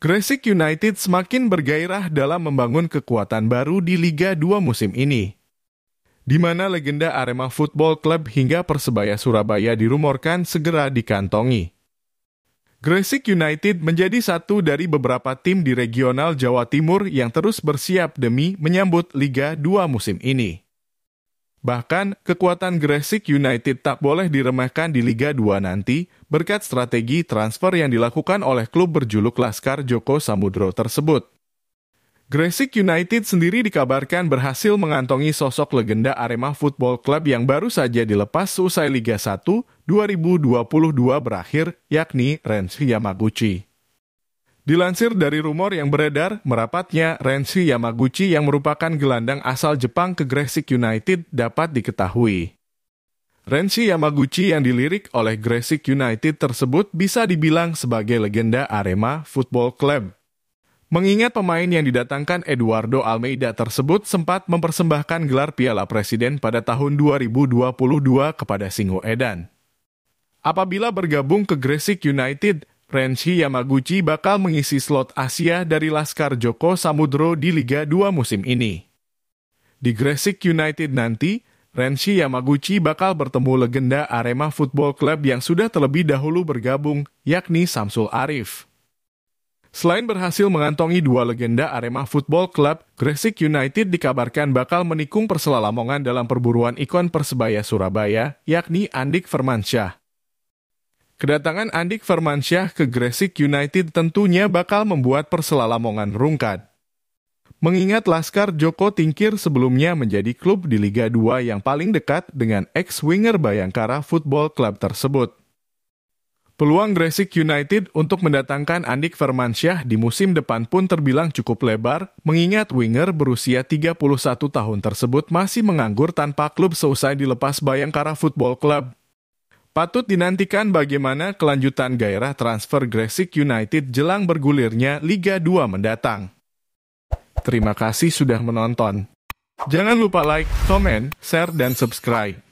Gresik United semakin bergairah dalam membangun kekuatan baru di Liga 2 musim ini. Di mana legenda Arema Football Club hingga Persebaya Surabaya dirumorkan segera dikantongi. Gresik United menjadi satu dari beberapa tim di regional Jawa Timur yang terus bersiap demi menyambut Liga 2 musim ini. Bahkan, kekuatan Gresik United tak boleh diremehkan di Liga 2 nanti berkat strategi transfer yang dilakukan oleh klub berjuluk Laskar Joko Samudro tersebut. Gresik United sendiri dikabarkan berhasil mengantongi sosok legenda Arema Football Club yang baru saja dilepas usai Liga 1 2022 berakhir, yakni Renzi Yamaguchi. Dilansir dari rumor yang beredar, merapatnya Renshi Yamaguchi yang merupakan gelandang asal Jepang ke Gresik United dapat diketahui. Renshi Yamaguchi yang dilirik oleh Gresik United tersebut bisa dibilang sebagai legenda Arema Football Club. Mengingat pemain yang didatangkan Eduardo Almeida tersebut sempat mempersembahkan gelar Piala Presiden pada tahun 2022 kepada Singo Edan. Apabila bergabung ke Gresik United, Renshi Yamaguchi bakal mengisi slot Asia dari Laskar Joko Samudro di Liga 2 musim ini. Di Gresik United nanti, Renshi Yamaguchi bakal bertemu legenda Arema Football Club yang sudah terlebih dahulu bergabung, yakni Samsul Arif. Selain berhasil mengantongi dua legenda Arema Football Club, Gresik United dikabarkan bakal menikung Persela Lamongan dalam perburuan ikon Persebaya Surabaya, yakni Andik Firmansyah. Kedatangan Andik Firmansyah ke Gresik United tentunya bakal membuat Persela Lamongan Mengingat Laskar Joko Tingkir sebelumnya menjadi klub di Liga 2 yang paling dekat dengan ex-winger Bayangkara Football Club tersebut. Peluang Gresik United untuk mendatangkan Andik Firmansyah di musim depan pun terbilang cukup lebar, mengingat winger berusia 31 tahun tersebut masih menganggur tanpa klub seusai dilepas Bayangkara Football Club. Patut dinantikan bagaimana kelanjutan gairah transfer Gresik United jelang bergulirnya Liga 2 mendatang. Terima kasih sudah menonton. Jangan lupa like, comment, share, dan subscribe.